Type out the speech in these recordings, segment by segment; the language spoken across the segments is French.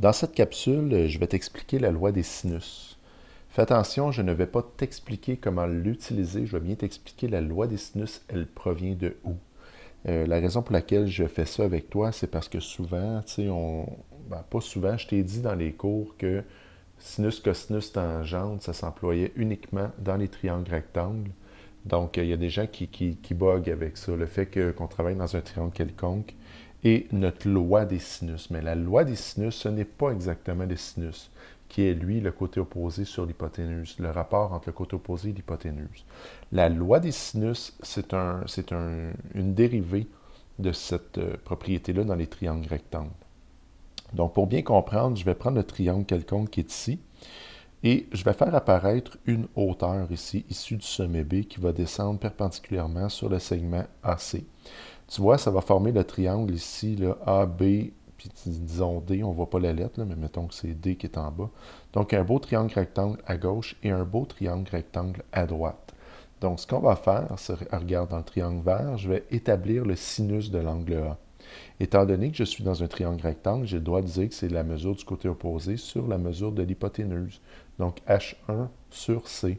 Dans cette capsule, je vais t'expliquer la loi des sinus. Fais attention, je ne vais pas t'expliquer comment l'utiliser, je vais bien t'expliquer la loi des sinus, elle provient de où. Euh, la raison pour laquelle je fais ça avec toi, c'est parce que souvent, tu sais, on... Ben, pas souvent, je t'ai dit dans les cours que sinus, cosinus, tangente, ça s'employait uniquement dans les triangles rectangles. Donc, euh, il y a des gens qui, qui, avec ça. Le fait qu'on travaille dans un triangle quelconque, et notre loi des sinus. Mais la loi des sinus, ce n'est pas exactement le sinus, qui est lui le côté opposé sur l'hypoténuse, le rapport entre le côté opposé et l'hypoténuse. La loi des sinus, c'est un, un, une dérivée de cette euh, propriété-là dans les triangles rectangles. Donc, pour bien comprendre, je vais prendre le triangle quelconque qui est ici. Et je vais faire apparaître une hauteur ici, issue du sommet B, qui va descendre perpendiculairement sur le segment AC. Tu vois, ça va former le triangle ici, le AB, puis disons D, on ne voit pas la lettre, mais mettons que c'est D qui est en bas. Donc, un beau triangle rectangle à gauche et un beau triangle rectangle à droite. Donc, ce qu'on va faire, regarde dans le triangle vert, je vais établir le sinus de l'angle A. Étant donné que je suis dans un triangle rectangle, j'ai dois droit dire que c'est la mesure du côté opposé sur la mesure de l'hypoténuse. Donc H1 sur C.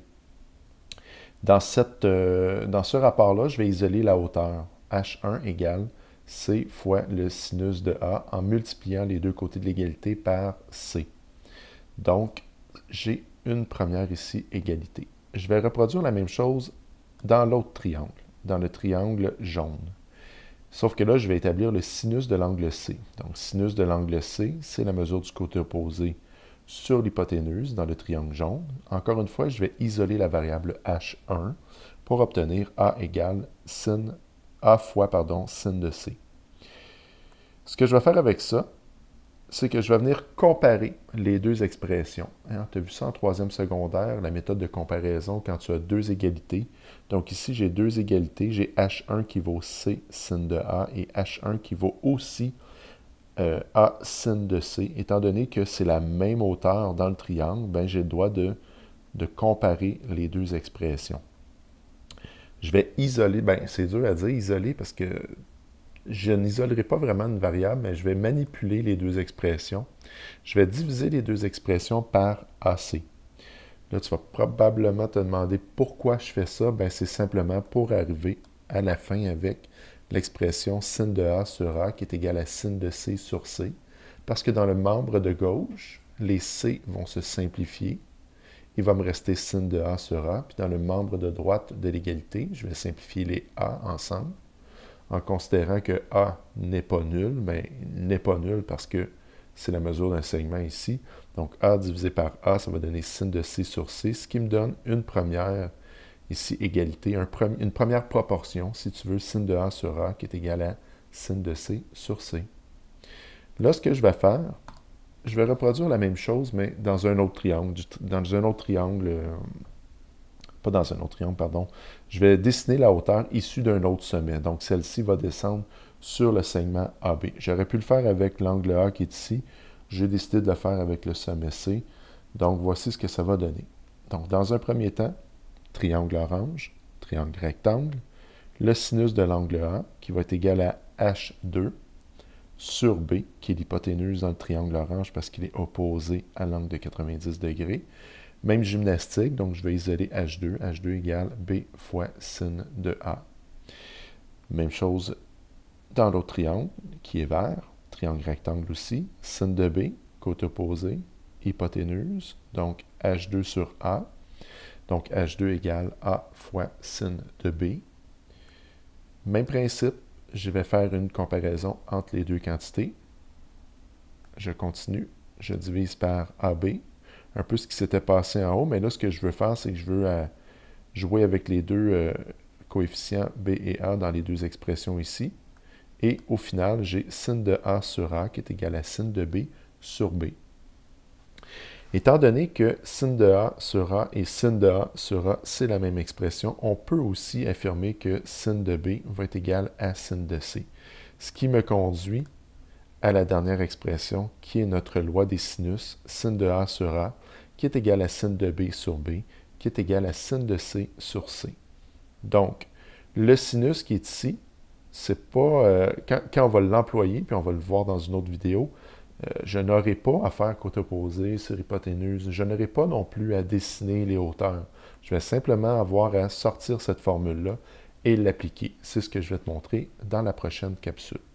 Dans, euh, dans ce rapport-là, je vais isoler la hauteur. H1 égale C fois le sinus de A en multipliant les deux côtés de l'égalité par C. Donc, j'ai une première ici, égalité. Je vais reproduire la même chose dans l'autre triangle, dans le triangle jaune. Sauf que là, je vais établir le sinus de l'angle C. Donc, sinus de l'angle C, c'est la mesure du côté opposé sur l'hypoténuse dans le triangle jaune. Encore une fois, je vais isoler la variable H1 pour obtenir A égale sin, A fois, pardon, sin de C. Ce que je vais faire avec ça, c'est que je vais venir comparer les deux expressions. Hein. tu as vu ça en troisième secondaire, la méthode de comparaison quand tu as deux égalités. Donc ici, j'ai deux égalités. J'ai H1 qui vaut C sin de A et H1 qui vaut aussi euh, A sin de C. Étant donné que c'est la même hauteur dans le triangle, ben, j'ai le droit de, de comparer les deux expressions. Je vais isoler, ben, c'est dur à dire isoler parce que je n'isolerai pas vraiment une variable, mais je vais manipuler les deux expressions. Je vais diviser les deux expressions par AC. Là, tu vas probablement te demander pourquoi je fais ça. Ben, c'est simplement pour arriver à la fin avec l'expression sin de A sur A qui est égale à sin de C sur C. Parce que dans le membre de gauche, les C vont se simplifier. Il va me rester sin de A sur A. Puis dans le membre de droite de l'égalité, je vais simplifier les A ensemble en considérant que A n'est pas nul, mais n'est pas nul parce que c'est la mesure d'un segment ici. Donc A divisé par A, ça va donner signe de C sur C, ce qui me donne une première, ici égalité, une première proportion, si tu veux, signe de A sur A qui est égal à signe de C sur C. Là, ce que je vais faire, je vais reproduire la même chose, mais dans un autre triangle, dans un autre triangle euh, pas dans un autre triangle, pardon, je vais dessiner la hauteur issue d'un autre sommet. Donc, celle-ci va descendre sur le segment AB. J'aurais pu le faire avec l'angle A qui est ici. J'ai décidé de le faire avec le sommet C. Donc, voici ce que ça va donner. Donc, dans un premier temps, triangle orange, triangle rectangle, le sinus de l'angle A, qui va être égal à H2 sur B, qui est l'hypoténuse dans le triangle orange parce qu'il est opposé à l'angle de 90 degrés. Même gymnastique, donc je vais isoler H2. H2 égale B fois sin de A. Même chose dans l'autre triangle, qui est vert. Triangle rectangle aussi. Sin de B, côté opposé. Hypoténuse, donc H2 sur A. Donc H2 égale A fois sin de B. Même principe, je vais faire une comparaison entre les deux quantités. Je continue, je divise par AB, un peu ce qui s'était passé en haut. Mais là, ce que je veux faire, c'est que je veux euh, jouer avec les deux euh, coefficients B et A dans les deux expressions ici. Et au final, j'ai sin de A sur A qui est égal à sin de B sur B. Étant donné que sin de A sur A et sin de A sur A, c'est la même expression, on peut aussi affirmer que sin de B va être égal à sin de C. Ce qui me conduit à la dernière expression qui est notre loi des sinus, sin de A sur A, qui est égal à sin de B sur B, qui est égal à sin de C sur C. Donc, le sinus qui est ici, c'est pas. Euh, quand, on va l'employer, puis on va le voir dans une autre vidéo, euh, je n'aurai pas à faire côte opposée sur hypoténuse. Je n'aurai pas non plus à dessiner les hauteurs. Je vais simplement avoir à sortir cette formule-là et l'appliquer. C'est ce que je vais te montrer dans la prochaine capsule.